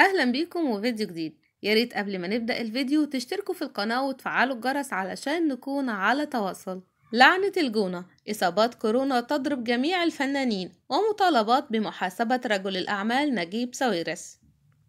اهلا بيكم وفيديو جديد ياريت قبل ما نبدا الفيديو تشتركوا في القناه وتفعلوا الجرس علشان نكون على تواصل لعنة الجونة إصابات كورونا تضرب جميع الفنانين ومطالبات بمحاسبة رجل الأعمال نجيب ساويرس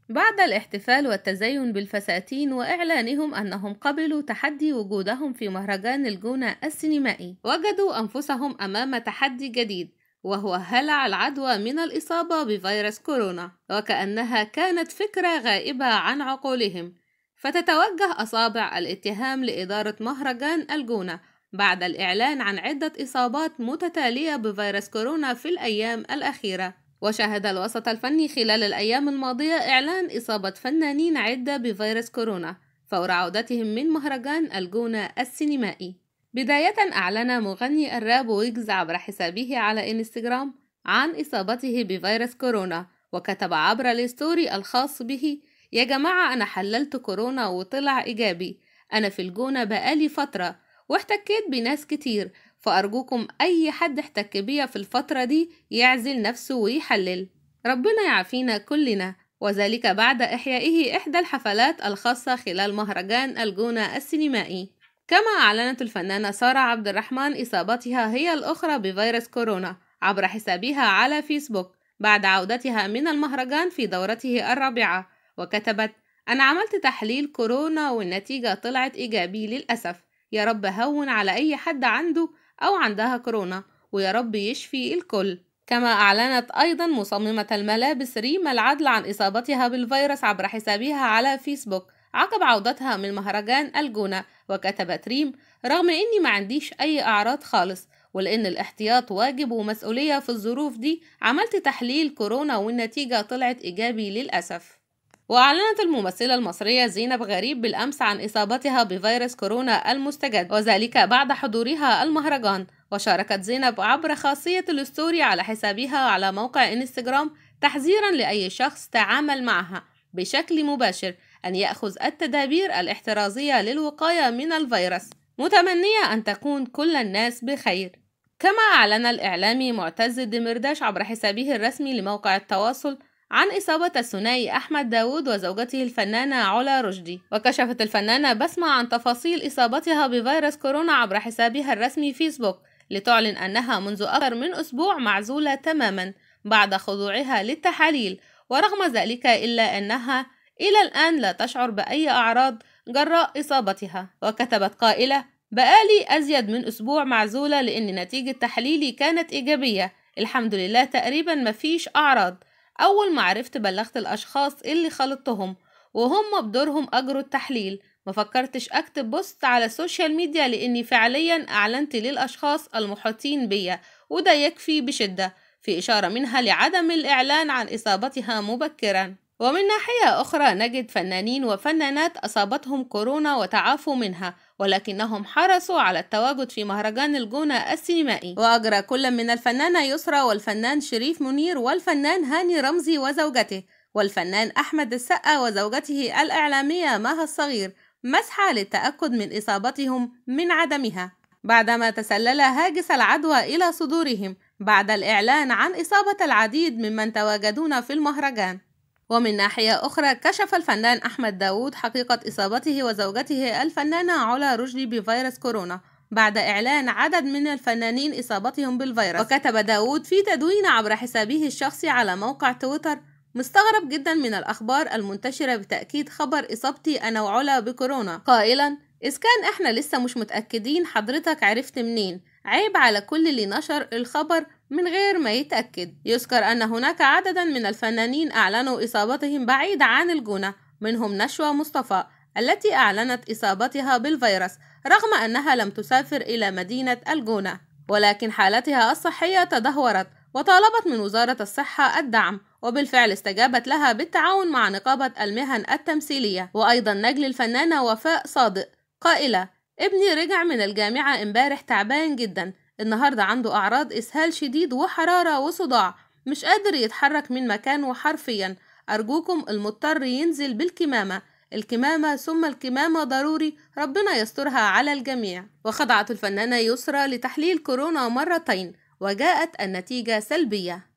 بعد الاحتفال والتزين بالفساتين وإعلانهم أنهم قبلوا تحدي وجودهم في مهرجان الجونة السينمائي وجدوا أنفسهم أمام تحدي جديد وهو هلع العدوى من الإصابة بفيروس كورونا وكأنها كانت فكرة غائبة عن عقولهم فتتوجه أصابع الاتهام لإدارة مهرجان الجونة بعد الإعلان عن عدة إصابات متتالية بفيروس كورونا في الأيام الأخيرة وشهد الوسط الفني خلال الأيام الماضية إعلان إصابة فنانين عدة بفيروس كورونا فور عودتهم من مهرجان الجونة السينمائي بداية أعلن مغني الراب ويجز عبر حسابه على إنستغرام عن إصابته بفيروس كورونا وكتب عبر الستوري الخاص به يا جماعة أنا حللت كورونا وطلع إيجابي أنا في الجونة بقالي فترة واحتكيت بناس كتير فأرجوكم أي حد احتك بيا في الفترة دي يعزل نفسه ويحلل ربنا يعافينا كلنا وذلك بعد إحيائه إحدى الحفلات الخاصة خلال مهرجان الجونة السينمائي كما أعلنت الفنانة سارة عبد الرحمن إصابتها هي الأخرى بفيروس كورونا عبر حسابها على فيسبوك بعد عودتها من المهرجان في دورته الرابعة وكتبت أنا عملت تحليل كورونا والنتيجة طلعت إيجابي للأسف يا رب هون على أي حد عنده أو عندها كورونا ويا رب يشفي الكل كما أعلنت أيضا مصممة الملابس ريما العدل عن إصابتها بالفيروس عبر حسابها على فيسبوك عقب عودتها من مهرجان الجونة وكتبت ريم رغم إني ما عنديش أي أعراض خالص ولأن الاحتياط واجب ومسؤولية في الظروف دي عملت تحليل كورونا والنتيجة طلعت إيجابي للأسف وأعلنت الممثلة المصرية زينب غريب بالأمس عن إصابتها بفيروس كورونا المستجد وذلك بعد حضورها المهرجان وشاركت زينب عبر خاصية الستوري على حسابها على موقع إنستجرام تحذيرا لأي شخص تعامل معها بشكل مباشر أن يأخذ التدابير الاحترازية للوقاية من الفيروس متمنية أن تكون كل الناس بخير كما أعلن الإعلامي معتز الدمرداش عبر حسابه الرسمي لموقع التواصل عن إصابة الثنائي أحمد داود وزوجته الفنانة علا رشدي وكشفت الفنانة بسمة عن تفاصيل إصابتها بفيروس كورونا عبر حسابها الرسمي فيسبوك لتعلن أنها منذ أكثر من أسبوع معزولة تماما بعد خضوعها للتحاليل ورغم ذلك إلا أنها إلى الآن لا تشعر بأي أعراض جراء إصابتها وكتبت قائلة بقالي أزيد من أسبوع معزولة لأن نتيجة تحليلي كانت إيجابية الحمد لله تقريبا مفيش أعراض أول ما عرفت بلغت الأشخاص اللي خلطتهم وهم بدورهم أجروا التحليل ما فكرتش أكتب بوست على السوشيال ميديا لأني فعليا أعلنت للأشخاص المحيطين بيا وده يكفي بشدة في إشارة منها لعدم الإعلان عن إصابتها مبكرا ومن ناحية أخرى نجد فنانين وفنانات أصابتهم كورونا وتعافوا منها ولكنهم حرصوا على التواجد في مهرجان الجونة السينمائي وأجرى كل من الفنانة يسرى والفنان شريف منير والفنان هاني رمزي وزوجته والفنان أحمد السقا وزوجته الإعلامية مها الصغير مسحة للتأكد من إصابتهم من عدمها بعدما تسلل هاجس العدوى إلى صدورهم بعد الإعلان عن إصابة العديد ممن تواجدون في المهرجان ومن ناحية أخرى كشف الفنان أحمد داوود حقيقة إصابته وزوجته الفنانة علا رشدي بفيروس كورونا بعد إعلان عدد من الفنانين إصابتهم بالفيروس وكتب داوود في تدوين عبر حسابه الشخصي على موقع تويتر مستغرب جدا من الأخبار المنتشرة بتأكيد خبر إصابتي أنا وعلا بكورونا قائلا إذ كان إحنا لسه مش متأكدين حضرتك عرفت منين عيب على كل اللي نشر الخبر من غير ما يتأكد يذكر أن هناك عددا من الفنانين أعلنوا إصابتهم بعيد عن الجونة منهم نشوى مصطفى التي أعلنت إصابتها بالفيروس رغم أنها لم تسافر إلى مدينة الجونة ولكن حالتها الصحية تدهورت وطالبت من وزارة الصحة الدعم وبالفعل استجابت لها بالتعاون مع نقابة المهن التمثيلية وأيضا نجل الفنانة وفاء صادق قائلة ابني رجع من الجامعة امبارح تعبان جدا النهاردة عنده أعراض إسهال شديد وحرارة وصداع مش قادر يتحرك من مكانه حرفيا أرجوكم المضطر ينزل بالكمامة الكمامة ثم الكمامة ضروري ربنا يسترها على الجميع وخضعت الفنانة يسرى لتحليل كورونا مرتين وجاءت النتيجة سلبية